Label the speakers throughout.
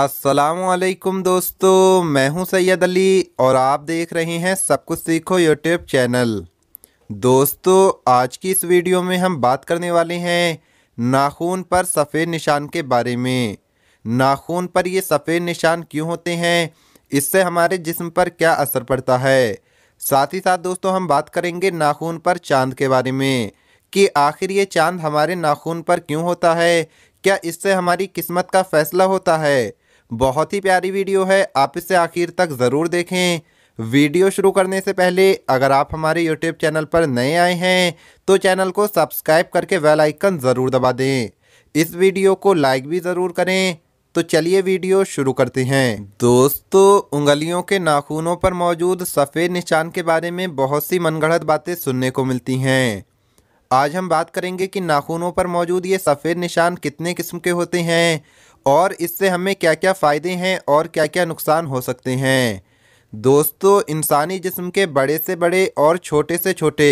Speaker 1: असलकुम दोस्तों मैं हूं सैयद अली और आप देख रहे हैं सब कुछ सीखो यूट्यूब चैनल दोस्तों आज की इस वीडियो में हम बात करने वाले हैं नाखून पर सफ़ेद निशान के बारे में नाखून पर ये सफ़ेद निशान क्यों होते हैं इससे हमारे जिस्म पर क्या असर पड़ता है साथ ही साथ दोस्तों हम बात करेंगे नाखून पर चांद के बारे में कि आखिर ये चांद हमारे नाखून पर क्यों होता है क्या इससे हमारी किस्मत का फैसला होता है बहुत ही प्यारी वीडियो है आप इसे आखिर तक ज़रूर देखें वीडियो शुरू करने से पहले अगर आप हमारे यूट्यूब चैनल पर नए आए हैं तो चैनल को सब्सक्राइब करके वेल आइकन ज़रूर दबा दें इस वीडियो को लाइक भी ज़रूर करें तो चलिए वीडियो शुरू करते हैं दोस्तों उंगलियों के नाखूनों पर मौजूद सफ़ेद निशान के बारे में बहुत सी मनगढ़ंत बातें सुनने को मिलती हैं आज हम बात करेंगे कि नाखूनों पर मौजूद ये सफ़ेद निशान कितने किस्म के होते हैं और इससे हमें क्या क्या फ़ायदे हैं और क्या क्या नुकसान हो सकते हैं दोस्तों इंसानी जिस्म के बड़े से बड़े और छोटे से छोटे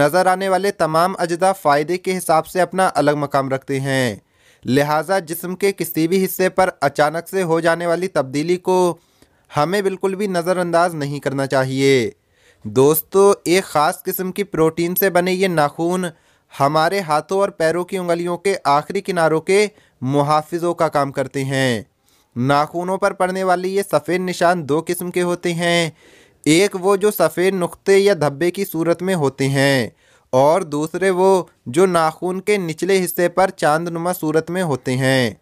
Speaker 1: नज़र आने वाले तमाम अजदा फ़ायदे के हिसाब से अपना अलग मकाम रखते हैं लिहाजा जिस्म के किसी भी हिस्से पर अचानक से हो जाने वाली तब्दीली को हमें बिल्कुल भी नज़रअंदाज नहीं करना चाहिए दोस्तों एक ख़ास किस्म की प्रोटीन से बने ये नाखून हमारे हाथों और पैरों की उंगलियों के आखिरी किनारों के मुहाफिजों का काम करते हैं नाखूनों पर पड़ने वाले ये सफ़ेद निशान दो किस्म के होते हैं एक वो जो सफ़ेद नुक्ते या धब्बे की सूरत में होते हैं और दूसरे वो जो नाखून के निचले हिस्से पर चांदनुमा सूरत में होते हैं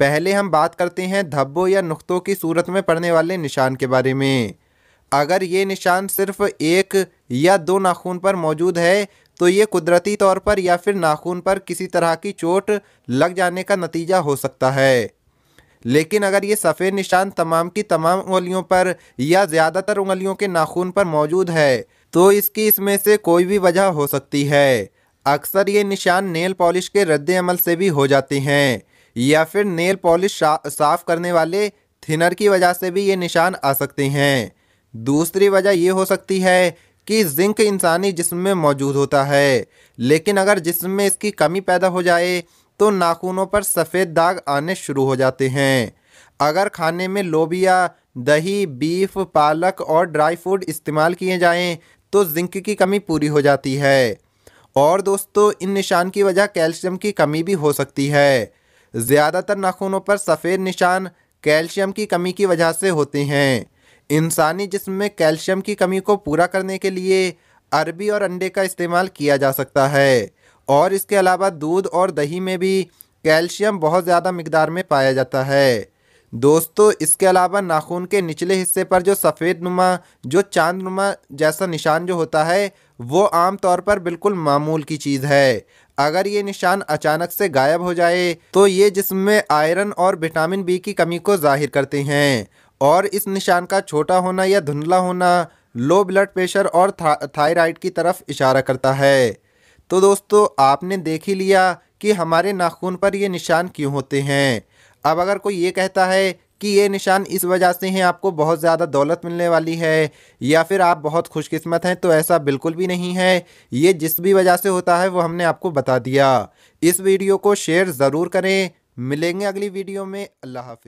Speaker 1: पहले हम बात करते हैं धब्बों या नुक्तों की सूरत में पड़ने वाले निशान के बारे में अगर ये निशान सिर्फ एक या दो नाखून पर मौजूद है तो ये कुदरती तौर पर या फिर नाखून पर किसी तरह की चोट लग जाने का नतीजा हो सकता है लेकिन अगर ये सफ़ेद निशान तमाम की तमाम उंगलियों पर या ज़्यादातर उंगलियों के नाखून पर मौजूद है तो इसकी इसमें से कोई भी वजह हो सकती है अक्सर ये निशान नेल पॉलिश के रद्द अमल से भी हो जाते हैं या फिर नेल पॉलिश साफ़ करने वाले थिनर की वजह से भी ये निशान आ सकते हैं दूसरी वजह यह हो सकती है कि जिंक इंसानी जिस्म में मौजूद होता है लेकिन अगर जिस्म में इसकी कमी पैदा हो जाए तो नाखूनों पर सफ़ेद दाग आने शुरू हो जाते हैं अगर खाने में लोबिया दही बीफ पालक और ड्राई फ्रूट इस्तेमाल किए जाएं तो जिंक की कमी पूरी हो जाती है और दोस्तों इन निशान की वजह कैल्शियम की कमी भी हो सकती है ज़्यादातर नाखूनों पर सफ़ेद निशान कैल्शियम की कमी की वजह से होते हैं इंसानी जिसम में कैल्शियम की कमी को पूरा करने के लिए अरबी और अंडे का इस्तेमाल किया जा सकता है और इसके अलावा दूध और दही में भी कैल्शियम बहुत ज़्यादा मकदार में पाया जाता है दोस्तों इसके अलावा नाखून के निचले हिस्से पर जो सफ़ेद नुमा जो चांद नुमा जैसा निशान जो होता है वो आम तौर पर बिल्कुल मामूल की चीज़ है अगर ये निशान अचानक से गायब हो जाए तो ये जिसम में आयरन और विटामिन बी की कमी को जाहिर करते हैं और इस निशान का छोटा होना या धुंधला होना लो ब्लड प्रेशर और था, थायराइड की तरफ इशारा करता है तो दोस्तों आपने देख ही लिया कि हमारे नाखून पर ये निशान क्यों होते हैं अब अगर कोई ये कहता है कि ये निशान इस वजह से हैं आपको बहुत ज़्यादा दौलत मिलने वाली है या फिर आप बहुत खुशकिस्मत हैं तो ऐसा बिल्कुल भी नहीं है ये जिस भी वजह से होता है वो हमने आपको बता दिया इस वीडियो को शेयर ज़रूर करें मिलेंगे अगली वीडियो में अल्लाह हाफि